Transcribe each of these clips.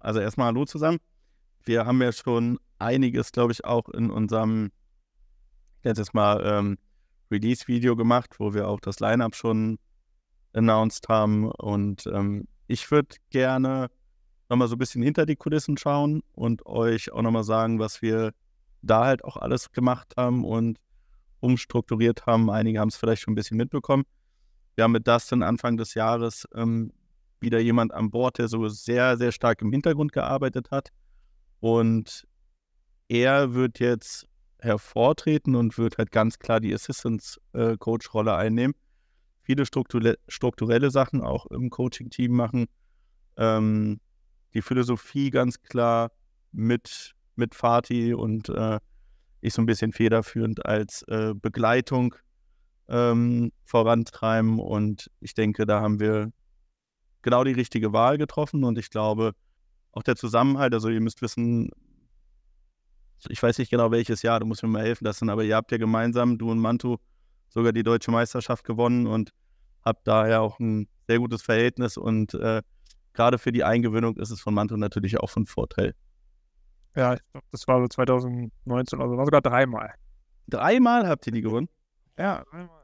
Also erstmal Hallo zusammen. Wir haben ja schon einiges, glaube ich, auch in unserem letztes Mal ähm, Release-Video gemacht, wo wir auch das Line-Up schon announced haben. Und ähm, ich würde gerne nochmal so ein bisschen hinter die Kulissen schauen und euch auch nochmal sagen, was wir da halt auch alles gemacht haben und umstrukturiert haben. Einige haben es vielleicht schon ein bisschen mitbekommen. Wir haben mit Dustin Anfang des Jahres ähm, wieder jemand an Bord, der so sehr, sehr stark im Hintergrund gearbeitet hat. Und er wird jetzt hervortreten und wird halt ganz klar die Assistance-Coach-Rolle einnehmen. Viele strukturelle, strukturelle Sachen auch im Coaching-Team machen. Ähm, die Philosophie ganz klar mit, mit Fatih und äh, ich so ein bisschen federführend als äh, Begleitung ähm, vorantreiben. Und ich denke, da haben wir genau die richtige Wahl getroffen und ich glaube, auch der Zusammenhalt, also ihr müsst wissen, ich weiß nicht genau welches Jahr, du musst mir mal helfen lassen, aber ihr habt ja gemeinsam, du und Mantu, sogar die deutsche Meisterschaft gewonnen und habt daher auch ein sehr gutes Verhältnis und äh, gerade für die Eingewöhnung ist es von Mantu natürlich auch von Vorteil. Ja, ich glaube, das war so 2019 oder also sogar dreimal. Dreimal habt ihr die gewonnen? Ja, dreimal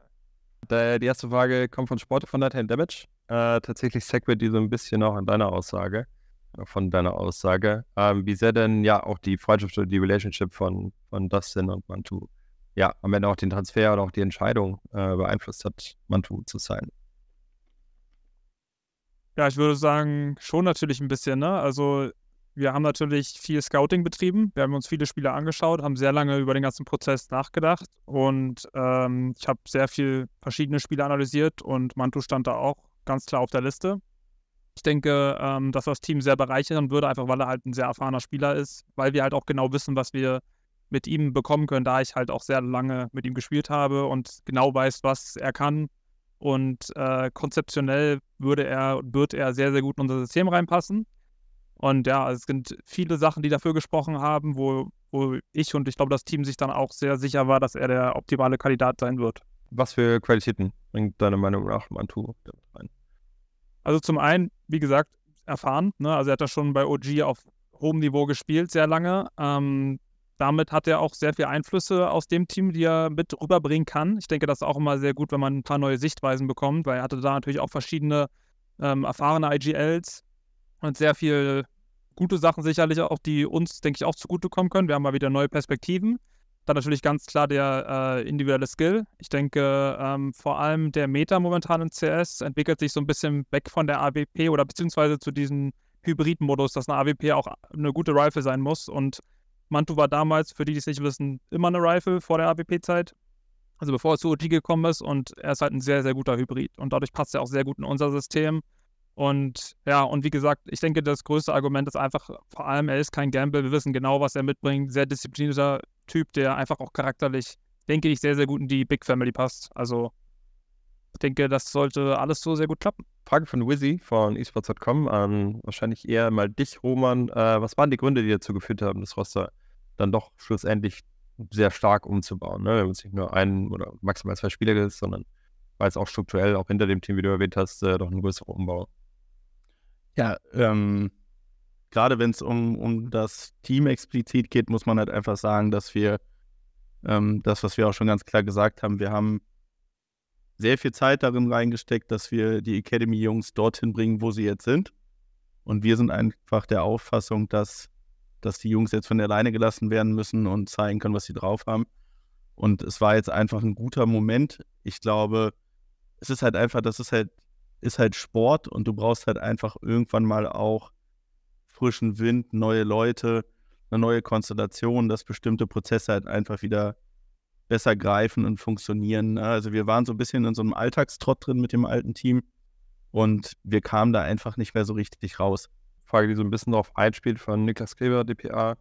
die erste Frage kommt von Sport von Nighthead Damage. Äh, tatsächlich segwit die so ein bisschen auch an deiner Aussage, äh, von deiner Aussage. Ähm, wie sehr denn ja auch die Freundschaft oder die Relationship von, von Dustin und Mantu ja am Ende auch den Transfer oder auch die Entscheidung äh, beeinflusst hat, Mantu zu sein? Ja, ich würde sagen, schon natürlich ein bisschen, ne? Also wir haben natürlich viel Scouting betrieben. Wir haben uns viele Spieler angeschaut, haben sehr lange über den ganzen Prozess nachgedacht und ähm, ich habe sehr viel verschiedene Spieler analysiert und Mantu stand da auch ganz klar auf der Liste. Ich denke, ähm, dass das Team sehr bereichern würde, einfach weil er halt ein sehr erfahrener Spieler ist, weil wir halt auch genau wissen, was wir mit ihm bekommen können, da ich halt auch sehr lange mit ihm gespielt habe und genau weiß, was er kann. Und äh, konzeptionell würde er, wird er sehr, sehr gut in unser System reinpassen. Und ja, es sind viele Sachen, die dafür gesprochen haben, wo, wo ich und ich glaube, das Team sich dann auch sehr sicher war, dass er der optimale Kandidat sein wird. Was für Qualitäten bringt deiner Meinung nach Mantu rein? Also zum einen, wie gesagt, erfahren. Ne? Also er hat das schon bei OG auf hohem Niveau gespielt, sehr lange. Ähm, damit hat er auch sehr viele Einflüsse aus dem Team, die er mit rüberbringen kann. Ich denke, das ist auch immer sehr gut, wenn man ein paar neue Sichtweisen bekommt, weil er hatte da natürlich auch verschiedene ähm, erfahrene IGLs und sehr viel gute Sachen sicherlich auch, die uns, denke ich, auch zugutekommen können. Wir haben mal wieder neue Perspektiven. Dann natürlich ganz klar der äh, individuelle Skill. Ich denke, ähm, vor allem der Meta momentan im CS entwickelt sich so ein bisschen weg von der AWP oder beziehungsweise zu diesem Hybrid-Modus, dass eine AWP auch eine gute Rifle sein muss. Und Mantu war damals, für die, die es nicht wissen, immer eine Rifle vor der AWP-Zeit. Also bevor er zu OT gekommen ist und er ist halt ein sehr, sehr guter Hybrid. Und dadurch passt er auch sehr gut in unser System. Und ja, und wie gesagt, ich denke, das größte Argument ist einfach, vor allem er ist kein Gamble. Wir wissen genau, was er mitbringt. Sehr disziplinierter Typ, der einfach auch charakterlich, denke ich, sehr, sehr gut in die Big Family passt. Also, ich denke, das sollte alles so sehr gut klappen. Frage von Wizzy von esports.com an ähm, wahrscheinlich eher mal dich, Roman. Äh, was waren die Gründe, die dazu geführt haben, das Roster dann doch schlussendlich sehr stark umzubauen? Ne? Wenn es nicht nur ein oder maximal zwei Spieler ist, sondern weil es auch strukturell, auch hinter dem Team, wie du erwähnt hast, äh, doch ein größerer Umbau ist. Ja, ähm, gerade wenn es um, um das Team explizit geht, muss man halt einfach sagen, dass wir ähm, das, was wir auch schon ganz klar gesagt haben, wir haben sehr viel Zeit darin reingesteckt, dass wir die Academy-Jungs dorthin bringen, wo sie jetzt sind. Und wir sind einfach der Auffassung, dass, dass die Jungs jetzt von der Leine gelassen werden müssen und zeigen können, was sie drauf haben. Und es war jetzt einfach ein guter Moment. Ich glaube, es ist halt einfach, das ist halt ist halt Sport und du brauchst halt einfach irgendwann mal auch frischen Wind, neue Leute, eine neue Konstellation, dass bestimmte Prozesse halt einfach wieder besser greifen und funktionieren. Ne? Also wir waren so ein bisschen in so einem Alltagstrott drin mit dem alten Team und wir kamen da einfach nicht mehr so richtig raus. Frage, die so ein bisschen darauf einspielt von Niklas Kleber, DPA. Äh,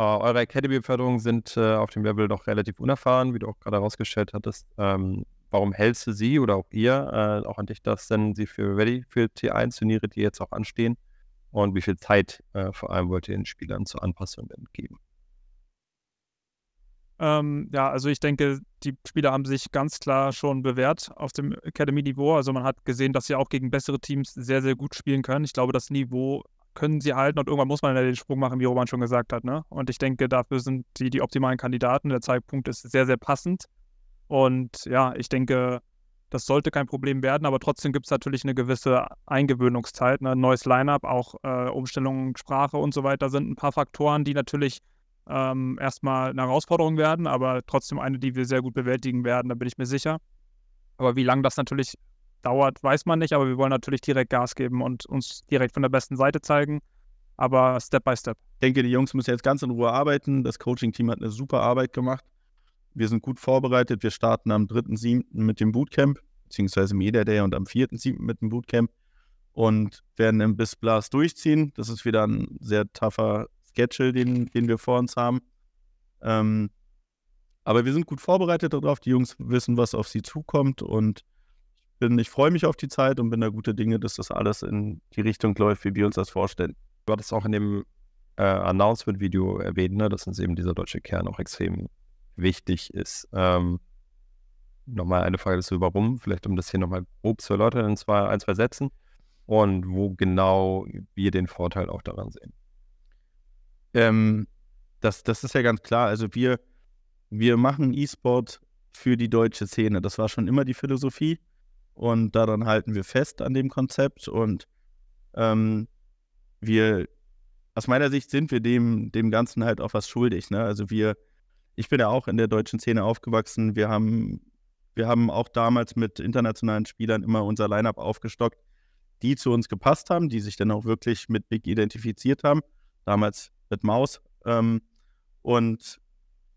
eure Academy-Förderungen sind äh, auf dem Level doch relativ unerfahren, wie du auch gerade herausgestellt hattest. Ähm, warum hältst du sie oder auch ihr, äh, auch an dich das denn sie für ready für T1-Turniere, die jetzt auch anstehen? Und wie viel Zeit äh, vor allem wollt ihr den Spielern zur Anpassung geben? Ähm, ja, also ich denke, die Spieler haben sich ganz klar schon bewährt auf dem Academy-Niveau. Also man hat gesehen, dass sie auch gegen bessere Teams sehr, sehr gut spielen können. Ich glaube, das Niveau können sie halten und irgendwann muss man ja den Sprung machen, wie Roman schon gesagt hat. Ne? Und ich denke, dafür sind sie die optimalen Kandidaten. Der Zeitpunkt ist sehr, sehr passend. Und ja, ich denke, das sollte kein Problem werden, aber trotzdem gibt es natürlich eine gewisse Eingewöhnungszeit, ne? ein neues Line-up, auch äh, Umstellungen, Sprache und so weiter sind ein paar Faktoren, die natürlich ähm, erstmal eine Herausforderung werden, aber trotzdem eine, die wir sehr gut bewältigen werden, da bin ich mir sicher. Aber wie lange das natürlich dauert, weiß man nicht, aber wir wollen natürlich direkt Gas geben und uns direkt von der besten Seite zeigen, aber Step by Step. Ich denke, die Jungs müssen jetzt ganz in Ruhe arbeiten. Das Coaching-Team hat eine super Arbeit gemacht. Wir sind gut vorbereitet. Wir starten am 3.7. mit dem Bootcamp, beziehungsweise Media Day und am 4.7. mit dem Bootcamp und werden im BISBLAS durchziehen. Das ist wieder ein sehr tougher Schedule, den, den wir vor uns haben. Ähm, aber wir sind gut vorbereitet darauf. Die Jungs wissen, was auf sie zukommt. Und ich, bin, ich freue mich auf die Zeit und bin da gute Dinge, dass das alles in die Richtung läuft, wie wir uns das vorstellen. Du hattest auch in dem äh, Announcement-Video erwähnt, ne, dass uns eben dieser deutsche Kern auch extrem wichtig ist. Ähm, nochmal eine Frage dazu, warum, vielleicht um das hier nochmal grob zu erläutern, in zwei, ein, zwei Sätzen und wo genau wir den Vorteil auch daran sehen. Ähm, das, das ist ja ganz klar. Also wir, wir machen E-Sport für die deutsche Szene. Das war schon immer die Philosophie und daran halten wir fest an dem Konzept und ähm, wir, aus meiner Sicht sind wir dem, dem Ganzen halt auch was schuldig. Ne? Also wir, ich bin ja auch in der deutschen Szene aufgewachsen. Wir haben, wir haben auch damals mit internationalen Spielern immer unser Lineup aufgestockt, die zu uns gepasst haben, die sich dann auch wirklich mit Big identifiziert haben. Damals mit Maus. Ähm, und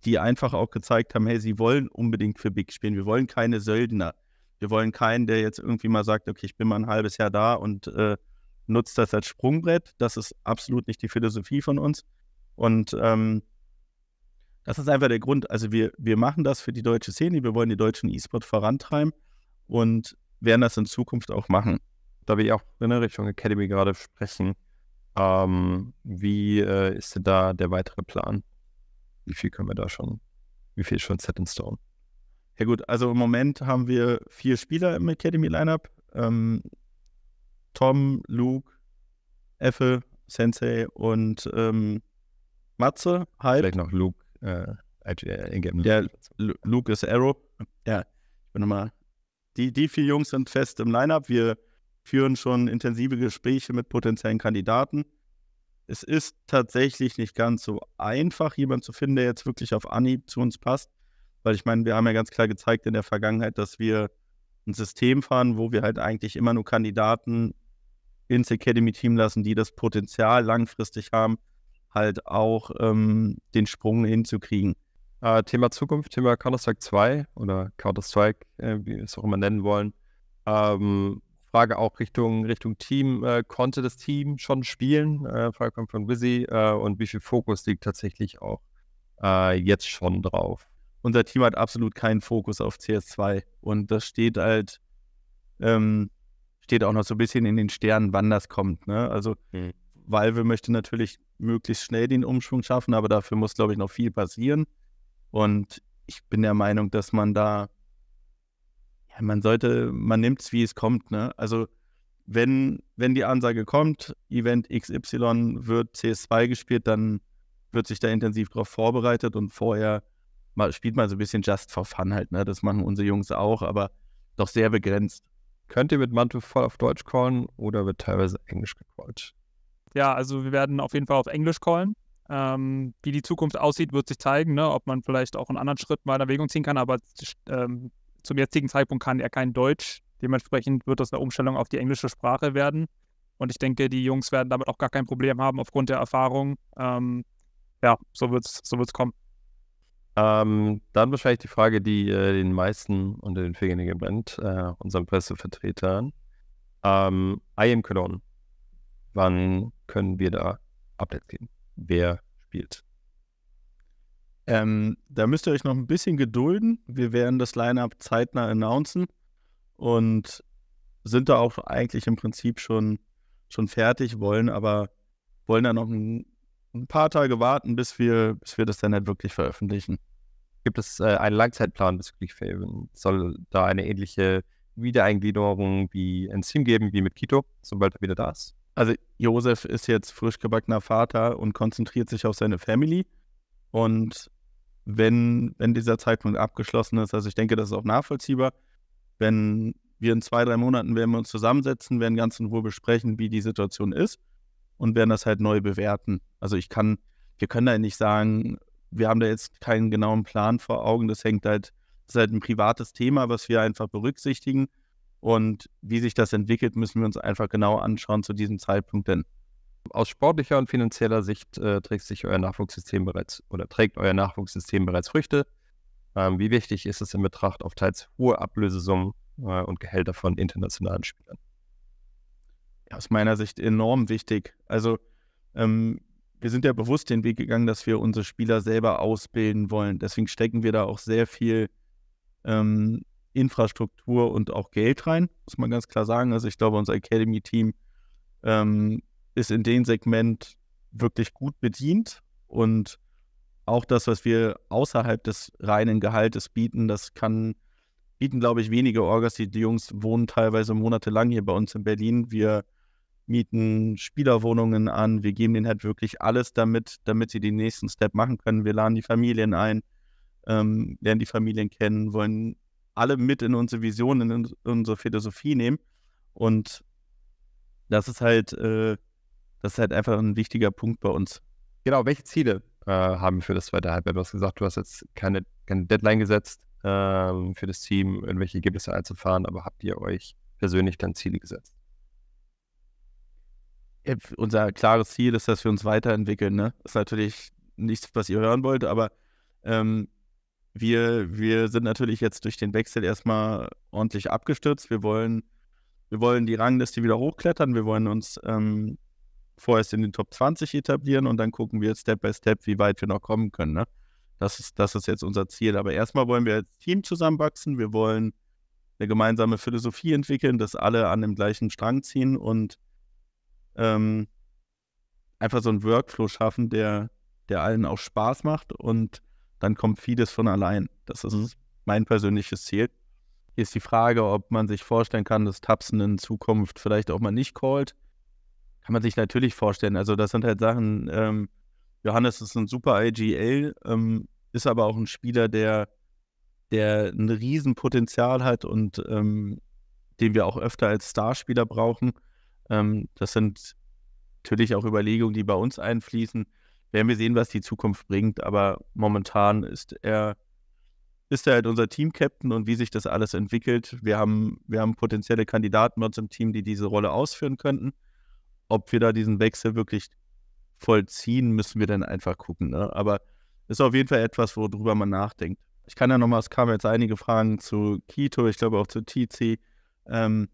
die einfach auch gezeigt haben, hey, sie wollen unbedingt für Big spielen. Wir wollen keine Söldner. Wir wollen keinen, der jetzt irgendwie mal sagt, okay, ich bin mal ein halbes Jahr da und äh, nutzt das als Sprungbrett. Das ist absolut nicht die Philosophie von uns. Und ähm, das ist einfach der Grund. Also wir, wir machen das für die deutsche Szene, wir wollen die deutschen E-Sport vorantreiben und werden das in Zukunft auch machen. Da wir auch in der Richtung Academy gerade sprechen, ähm, wie äh, ist denn da der weitere Plan? Wie viel können wir da schon, wie viel schon set in stone? Ja gut, also im Moment haben wir vier Spieler im Academy-Lineup. Ähm, Tom, Luke, Effe, Sensei und ähm, Matze, halb. Vielleicht noch Luke äh, Ergebnis. Ja, Luke ist Arrow. Ja, ich bin nochmal. Die, die vier Jungs sind fest im Lineup. Wir führen schon intensive Gespräche mit potenziellen Kandidaten. Es ist tatsächlich nicht ganz so einfach, jemanden zu finden, der jetzt wirklich auf Anhieb zu uns passt. Weil ich meine, wir haben ja ganz klar gezeigt in der Vergangenheit, dass wir ein System fahren, wo wir halt eigentlich immer nur Kandidaten ins Academy-Team lassen, die das Potenzial langfristig haben, halt auch ähm, den Sprung hinzukriegen. Äh, Thema Zukunft, Thema Counter-Strike 2 oder Counter-Strike, äh, wie wir es auch immer nennen wollen. Ähm, Frage auch Richtung, Richtung Team. Äh, konnte das Team schon spielen? Äh, Frage kommt von Wizzy. Äh, und wie viel Fokus liegt tatsächlich auch äh, jetzt schon drauf? Unser Team hat absolut keinen Fokus auf CS2 und das steht halt, ähm, steht auch noch so ein bisschen in den Sternen, wann das kommt. Ne? Also mhm. Valve möchte natürlich möglichst schnell den Umschwung schaffen, aber dafür muss, glaube ich, noch viel passieren. Und ich bin der Meinung, dass man da, ja, man sollte, man nimmt es, wie es kommt. Ne? Also wenn, wenn die Ansage kommt, Event XY wird CS2 gespielt, dann wird sich da intensiv drauf vorbereitet und vorher mal, spielt man so ein bisschen just for fun halt. Ne? Das machen unsere Jungs auch, aber doch sehr begrenzt. Könnt ihr mit Mantel voll auf Deutsch callen oder wird teilweise Englisch gecallt? ja, also wir werden auf jeden Fall auf Englisch callen. Ähm, wie die Zukunft aussieht, wird sich zeigen, ne? ob man vielleicht auch einen anderen Schritt mal in Erwägung ziehen kann. Aber ähm, zum jetzigen Zeitpunkt kann er kein Deutsch. Dementsprechend wird das eine Umstellung auf die englische Sprache werden. Und ich denke, die Jungs werden damit auch gar kein Problem haben aufgrund der Erfahrung. Ähm, ja, so wird es so wird's kommen. Ähm, dann wahrscheinlich die Frage, die äh, den meisten unter den Fingern gebrennt, äh, unseren Pressevertretern. Ähm, I am Cologne. Wann können wir da Updates geben. Wer spielt? Ähm, da müsst ihr euch noch ein bisschen gedulden. Wir werden das Lineup zeitnah announcen und sind da auch eigentlich im Prinzip schon, schon fertig, wollen aber wollen da noch ein, ein paar Tage warten, bis wir, bis wir das dann halt wirklich veröffentlichen. Gibt es äh, einen Langzeitplan bezüglich Faven? Soll da eine ähnliche Wiedereingliederung wie ein geben, wie mit Kito, sobald er wieder da ist? also Josef ist jetzt frisch gebackener Vater und konzentriert sich auf seine Family. Und wenn, wenn dieser Zeitpunkt abgeschlossen ist, also ich denke, das ist auch nachvollziehbar, wenn wir in zwei, drei Monaten werden wir uns zusammensetzen, werden ganz in Ruhe besprechen, wie die Situation ist und werden das halt neu bewerten. Also ich kann, wir können da nicht sagen, wir haben da jetzt keinen genauen Plan vor Augen, das hängt halt, das ist halt ein privates Thema, was wir einfach berücksichtigen. Und wie sich das entwickelt, müssen wir uns einfach genau anschauen zu diesem Zeitpunkt. Denn aus sportlicher und finanzieller Sicht äh, trägt sich euer Nachwuchssystem bereits oder trägt euer Nachwuchssystem bereits Früchte. Ähm, wie wichtig ist es in Betracht auf teils hohe Ablösesummen äh, und Gehälter von internationalen Spielern? Aus meiner Sicht enorm wichtig. Also ähm, wir sind ja bewusst den Weg gegangen, dass wir unsere Spieler selber ausbilden wollen. Deswegen stecken wir da auch sehr viel ähm, Infrastruktur und auch Geld rein, muss man ganz klar sagen. Also ich glaube, unser Academy-Team ähm, ist in dem Segment wirklich gut bedient und auch das, was wir außerhalb des reinen Gehaltes bieten, das kann, bieten, glaube ich, wenige Orgas. Die, Jungs wohnen teilweise monatelang hier bei uns in Berlin. Wir mieten Spielerwohnungen an. Wir geben denen halt wirklich alles damit, damit sie den nächsten Step machen können. Wir laden die Familien ein, ähm, lernen die Familien kennen, wollen alle mit in unsere Vision, in unsere Philosophie nehmen. Und das ist halt, äh, das ist halt einfach ein wichtiger Punkt bei uns. Genau, welche Ziele äh, haben wir für das zweite Halbjahr? Du hast gesagt, du hast jetzt keine, keine Deadline gesetzt äh, für das Team, irgendwelche Ergebnisse einzufahren, aber habt ihr euch persönlich dann Ziele gesetzt? Unser klares Ziel ist, dass wir uns weiterentwickeln. Ne? Ist natürlich nichts, was ihr hören wollt, aber ähm, wir, wir sind natürlich jetzt durch den Wechsel erstmal ordentlich abgestürzt. Wir wollen, wir wollen die Rangliste wieder hochklettern. Wir wollen uns ähm, vorerst in den Top 20 etablieren und dann gucken wir Step by Step, wie weit wir noch kommen können. Ne? Das, ist, das ist jetzt unser Ziel. Aber erstmal wollen wir als Team zusammenwachsen. Wir wollen eine gemeinsame Philosophie entwickeln, dass alle an dem gleichen Strang ziehen und ähm, einfach so einen Workflow schaffen, der, der allen auch Spaß macht und dann kommt vieles von allein. Das ist mhm. mein persönliches Ziel. Hier ist die Frage, ob man sich vorstellen kann, dass Tapsen in Zukunft vielleicht auch mal nicht callt. Kann man sich natürlich vorstellen. Also das sind halt Sachen, ähm, Johannes ist ein super IGL, ähm, ist aber auch ein Spieler, der, der ein Riesenpotenzial hat und ähm, den wir auch öfter als Starspieler brauchen. Ähm, das sind natürlich auch Überlegungen, die bei uns einfließen werden wir sehen, was die Zukunft bringt. Aber momentan ist er, ist er halt unser Team-Captain und wie sich das alles entwickelt. Wir haben, wir haben potenzielle Kandidaten bei uns im Team, die diese Rolle ausführen könnten. Ob wir da diesen Wechsel wirklich vollziehen, müssen wir dann einfach gucken. Ne? Aber ist auf jeden Fall etwas, worüber man nachdenkt. Ich kann ja nochmal, es kamen jetzt einige Fragen zu Kito, ich glaube auch zu Tizi. Ähm,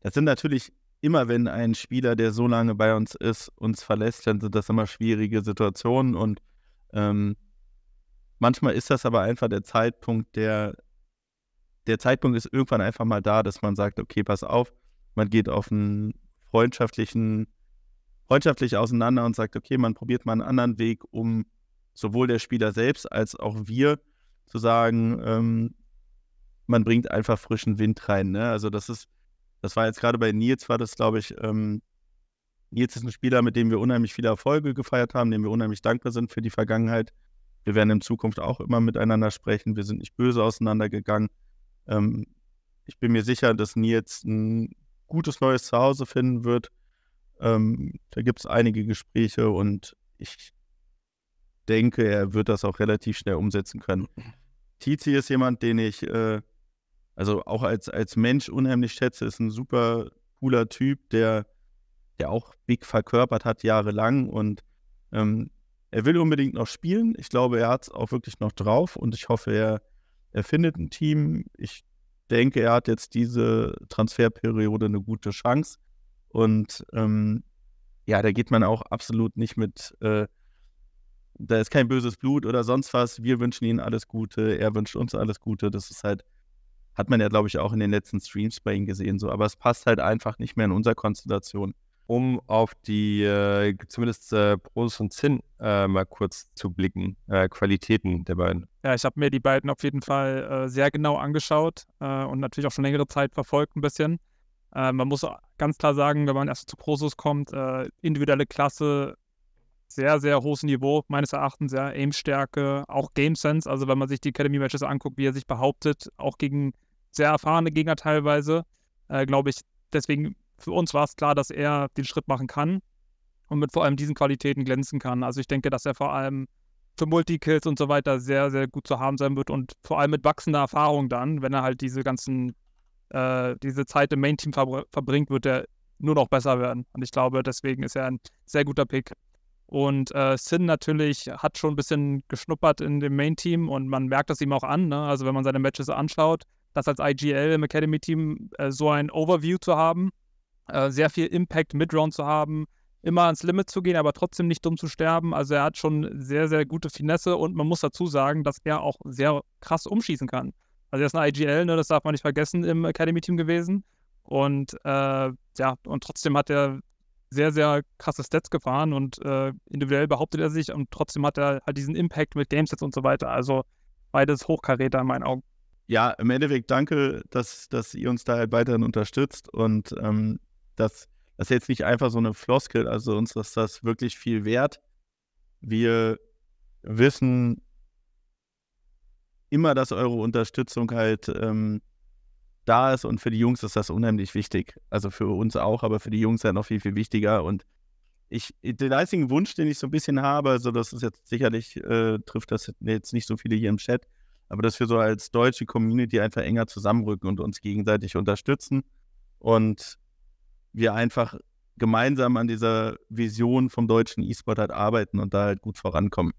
das sind natürlich immer wenn ein Spieler, der so lange bei uns ist, uns verlässt, dann sind das immer schwierige Situationen und ähm, manchmal ist das aber einfach der Zeitpunkt, der der Zeitpunkt ist irgendwann einfach mal da, dass man sagt, okay, pass auf, man geht auf einen freundschaftlichen, freundschaftlich auseinander und sagt, okay, man probiert mal einen anderen Weg, um sowohl der Spieler selbst als auch wir zu sagen, ähm, man bringt einfach frischen Wind rein. Ne? Also das ist das war jetzt gerade bei Nils, war das, glaube ich, ähm, Nils ist ein Spieler, mit dem wir unheimlich viele Erfolge gefeiert haben, dem wir unheimlich dankbar sind für die Vergangenheit. Wir werden in Zukunft auch immer miteinander sprechen. Wir sind nicht böse auseinandergegangen. Ähm, ich bin mir sicher, dass Nils ein gutes neues Zuhause finden wird. Ähm, da gibt es einige Gespräche und ich denke, er wird das auch relativ schnell umsetzen können. Tizi ist jemand, den ich äh, also auch als, als Mensch unheimlich schätze, ist ein super cooler Typ, der, der auch Big verkörpert hat jahrelang und ähm, er will unbedingt noch spielen. Ich glaube, er hat es auch wirklich noch drauf und ich hoffe, er, er findet ein Team. Ich denke, er hat jetzt diese Transferperiode eine gute Chance und ähm, ja, da geht man auch absolut nicht mit, äh, da ist kein böses Blut oder sonst was. Wir wünschen ihnen alles Gute, er wünscht uns alles Gute. Das ist halt hat man ja, glaube ich, auch in den letzten Streams bei ihm gesehen, so. Aber es passt halt einfach nicht mehr in unserer Konstellation. Um auf die, äh, zumindest äh, Pros und Zinn äh, mal kurz zu blicken, äh, Qualitäten der beiden. Ja, ich habe mir die beiden auf jeden Fall äh, sehr genau angeschaut äh, und natürlich auch schon längere Zeit verfolgt ein bisschen. man muss ganz klar sagen, wenn man erst zu Prosus kommt, individuelle Klasse, sehr, sehr hohes Niveau, meines Erachtens, ja, Aimstärke, auch Game Sense. Also, wenn man sich die Academy Matches anguckt, wie er sich behauptet, auch gegen sehr erfahrene Gegner teilweise, äh, glaube ich. Deswegen für uns war es klar, dass er den Schritt machen kann und mit vor allem diesen Qualitäten glänzen kann. Also ich denke, dass er vor allem für Multikills und so weiter sehr, sehr gut zu haben sein wird und vor allem mit wachsender Erfahrung dann, wenn er halt diese ganzen, äh, diese Zeit im Main-Team verbr verbringt, wird er nur noch besser werden. Und ich glaube, deswegen ist er ein sehr guter Pick. Und äh, Sin natürlich hat schon ein bisschen geschnuppert in dem Main-Team und man merkt das ihm auch an. Ne? Also wenn man seine Matches anschaut, das als IGL im Academy-Team äh, so ein Overview zu haben, äh, sehr viel Impact Midround zu haben, immer ans Limit zu gehen, aber trotzdem nicht dumm zu sterben. Also er hat schon sehr, sehr gute Finesse und man muss dazu sagen, dass er auch sehr krass umschießen kann. Also er ist ein IGL, ne, das darf man nicht vergessen, im Academy-Team gewesen. Und äh, ja, und trotzdem hat er sehr, sehr krasse Stats gefahren und äh, individuell behauptet er sich und trotzdem hat er halt diesen Impact mit Gamesets und so weiter. Also beides Hochkaräter in meinen Augen ja, im Endeffekt danke, dass, dass ihr uns da halt weiterhin unterstützt und ähm, dass das jetzt nicht einfach so eine Floskel, also uns ist das wirklich viel wert. Wir wissen immer, dass eure Unterstützung halt ähm, da ist und für die Jungs ist das unheimlich wichtig. Also für uns auch, aber für die Jungs ja noch viel, viel wichtiger und ich, den einzigen Wunsch, den ich so ein bisschen habe, also das ist jetzt sicherlich, äh, trifft das jetzt nicht so viele hier im Chat, aber dass wir so als deutsche Community einfach enger zusammenrücken und uns gegenseitig unterstützen und wir einfach gemeinsam an dieser Vision vom deutschen E-Sport halt arbeiten und da halt gut vorankommen.